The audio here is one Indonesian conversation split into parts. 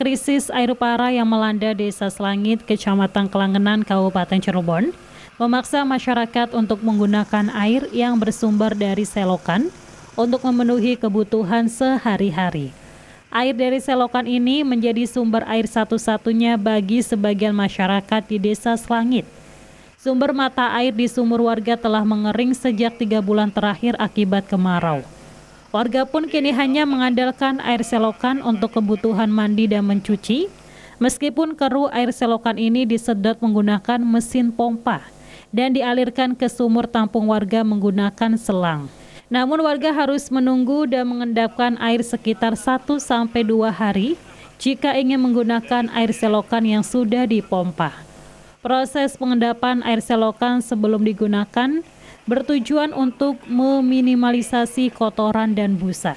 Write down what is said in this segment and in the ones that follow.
krisis air parah yang melanda Desa Selangit, Kecamatan Kelangenan, Kabupaten Cirebon, memaksa masyarakat untuk menggunakan air yang bersumber dari selokan untuk memenuhi kebutuhan sehari-hari. Air dari selokan ini menjadi sumber air satu-satunya bagi sebagian masyarakat di Desa Selangit. Sumber mata air di sumur warga telah mengering sejak tiga bulan terakhir akibat kemarau. Warga pun kini hanya mengandalkan air selokan untuk kebutuhan mandi dan mencuci, meskipun keruh air selokan ini disedot menggunakan mesin pompa dan dialirkan ke sumur tampung warga menggunakan selang. Namun warga harus menunggu dan mengendapkan air sekitar 1-2 hari jika ingin menggunakan air selokan yang sudah dipompa. Proses pengendapan air selokan sebelum digunakan bertujuan untuk meminimalisasi kotoran dan busa.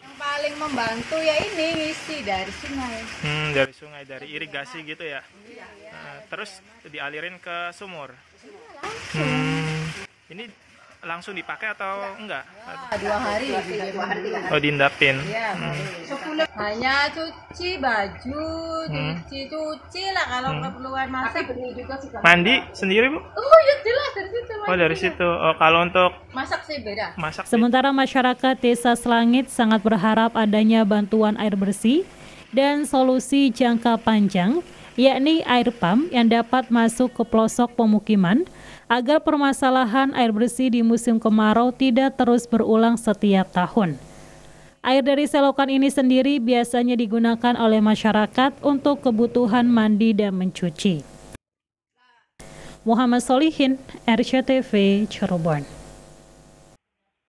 Yang paling membantu ya ini ngisi dari sungai. Hmm, dari sungai, dari irigasi gitu ya. Iya, terus dialirin ke sumur. Hmm, ini langsung dipakai atau enggak? Dua hari, dua hari. Oh, diindapin. Iya, hmm hanya cuci baju hmm. cuci cuci lah kalau hmm. keperluan masak beli juga sih mandi sendiri bu oh ya jelas dari situ oh dari situ oh, kalau untuk masak sih beda masak sementara masyarakat desa Selangit sangat berharap adanya bantuan air bersih dan solusi jangka panjang yakni air pam yang dapat masuk ke pelosok pemukiman agar permasalahan air bersih di musim kemarau tidak terus berulang setiap tahun. Air dari selokan ini sendiri biasanya digunakan oleh masyarakat untuk kebutuhan mandi dan mencuci. Muhammad Solihin, RCTV, Cirebon.